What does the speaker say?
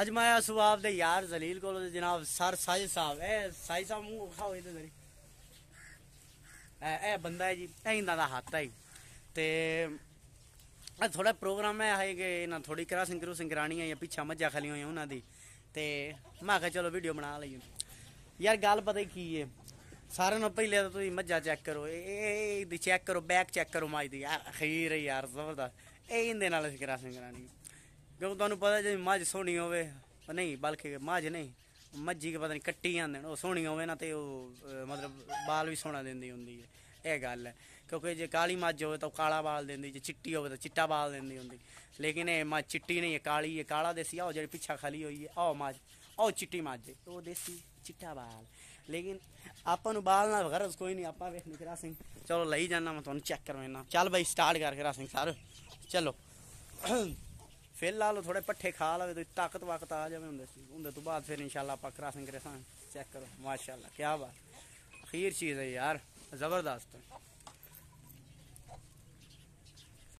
ਅੱਜ ਮੈਂ ਆ ਸੁਬਾਹ ਦੇ ਯਾਰ ਜ਼ਲੀਲ ਕੋਲ ਜਨਾਬ ਸਰ ਸਾਜ ਸਾਹਿਬ ਐ ਸਾਜ ਸਾਹਿਬ ਮੂੰਹ ਉਖਾਓ ਇਹਦੇ ਜ਼ਰੀ ਇਹ ਐ ਬੰਦਾ ਹੈ ਜੀ ਐਂਦਾ ਦਾ ਹੱਥ ਹੈ ਤੇ ਆ ਥੋੜਾ ਪ੍ਰੋਗਰਾਮ ਹੈ ਹੈਗੇ ਇਹਨਾਂ ਥੋੜੀ ਕਰਾਸਿੰਗ ਕਰੂ ਕਰਾਣੀ ਆ ਪਿੱਛਾ ਮੱਝਾ ਖਲੀ ਹੋਈਆਂ ਉਹਨਾਂ ਦੀ ਤੇ ਮੈਂ ਕਿਹਾ ਚਲੋ ਵੀਡੀਓ ਬਣਾ ਲਈਏ ਯਾਰ ਗੱਲ ਪਤਾ ਕੀ ਹੈ ਸਾਰਿਆਂ ਨੂੰ ਪਹਿਲੇ ਤਾਂ ਤੁਸੀਂ ਮੱਝਾ ਚੈੱਕ ਕਰੋ ਇਹ ਦੀ ਚੈੱਕ ਕਰੋ ਬੈਕ ਚੈੱਕ ਕਰੋ ਮਾਈ ਦੀ ਯਾਰ ਖੀਰ ਯਾਰ ਜ਼ਬਰਦਸਤ ਇਹ ਇਹਦੇ ਨਾਲ ਅਸੀਂ ਕਰਾਸਿੰਗ ਕਰਾਣੀ ਕਿਉਂਕਿ ਤੁਹਾਨੂੰ ਪਤਾ ਜੇ ਮੱਝ ਸੋਣੀ ਹੋਵੇ ਨਹੀਂ ਬਲਕਿ ਮੱਝ ਨਹੀਂ ਮੱਝੀ ਕੇ ਪਤਾ ਨਹੀਂ ਕੱਟੀ ਜਾਂਦੇ ਉਹ ਸੋਣੀ ਹੋਵੇ ਨਾ ਤੇ ਉਹ ਮਤਲਬ ਬਾਲ ਵੀ ਸੋਣਾ ਦਿੰਦੀ ਹੁੰਦੀ ਹੈ ਇਹ ਗੱਲ ਹੈ ਕਿਉਂਕਿ ਜੇ ਕਾਲੀ ਮੱਝ ਹੋਵੇ ਤਾਂ ਕਾਲਾ ਬਾਲ ਦਿੰਦੀ ਜੇ ਚਿੱਟੀ ਹੋਵੇ ਤਾਂ ਚਿੱਟਾ ਬਾਲ ਦਿੰਦੀ ਹੁੰਦੀ ਲੇਕਿਨ ਇਹ ਮੱਝ ਚਿੱਟੀ ਨਹੀਂ ਹੈ ਕਾਲੀ ਹੈ ਕਾਲਾ ਦੇਸੀ ਆ ਉਹ ਜਿਹੜੀ ਪਿੱਛਾ ਖਲੀ ਹੋਈ ਹੈ ਆਹ ਮੱਝ ਉਹ ਚਿੱਟੀ ਮੱਝ ਹੈ, ਉਹ ਦੇਸੀ ਚਿੱਟਾ ਬਾਲ ਲੇਕਿਨ ਆਪਾਂ ਨੂੰ ਬਾਲ ਨਾਲ ਗਰਜ਼ ਕੋਈ ਨਹੀਂ ਆਪਾਂ ਵੇਖ ਨਿਕਰਾ ਸਿੰਘ ਚਲੋ ਲਈ ਜਾਣਾ ਮੈਂ ਤੁਹਾਨੂੰ ਚੈੱਕ ਕਰਵਾਉਣਾ ਚੱਲ ਬਾਈ ਸਟਾਰਟ ਕਰਕੇ ਰਾ ਸਿੰਘ ਸਰ ਚਲੋ ਫਿਰ ਲਾ ਲਓ ਥੋੜੇ ਪੱਠੇ ਖਾ ਲਵੇ ਤੇ ਤਾਕਤ ਵਕਤ ਆ ਜਾਵੇ ਹੁੰਦੇ ਸੀ ਹੁੰਦੇ ਤੋਂ ਬਾਅਦ ਫਿਰ ਇਨਸ਼ਾਅੱਲਾ ਆਪਾਂ ਕਰੇ ਸਾਂ ਚੈੱਕ ਕਰੋ ਮਾਸ਼ਾਅੱਲਾ ਕੀ ਬਾਤ ਅਖੀਰ ਚੀਜ਼ ਹੈ ਯਾਰ ਜ਼ਬਰਦਸਤ